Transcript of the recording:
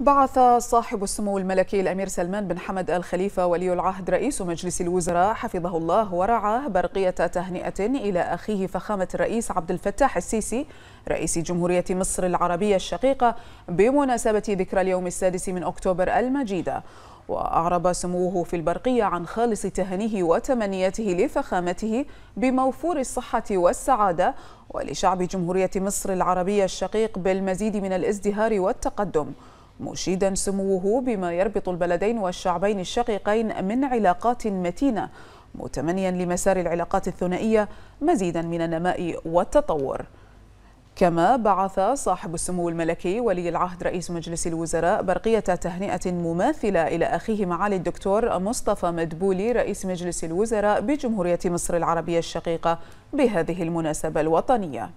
بعث صاحب السمو الملكي الأمير سلمان بن حمد الخليفه ولي العهد رئيس مجلس الوزراء حفظه الله ورعاه برقية تهنئة إلى أخيه فخامة الرئيس عبد الفتاح السيسي رئيس جمهورية مصر العربية الشقيقة بمناسبة ذكرى اليوم السادس من أكتوبر المجيدة وأعرب سموه في البرقية عن خالص تهنيه وتمنياته لفخامته بموفور الصحة والسعادة ولشعب جمهورية مصر العربية الشقيق بالمزيد من الازدهار والتقدم مشيدا سموه بما يربط البلدين والشعبين الشقيقين من علاقات متينه متمنيا لمسار العلاقات الثنائيه مزيدا من النماء والتطور كما بعث صاحب السمو الملكي ولي العهد رئيس مجلس الوزراء برقية تهنئة مماثلة إلى أخيه معالي الدكتور مصطفى مدبولي رئيس مجلس الوزراء بجمهورية مصر العربية الشقيقة بهذه المناسبة الوطنية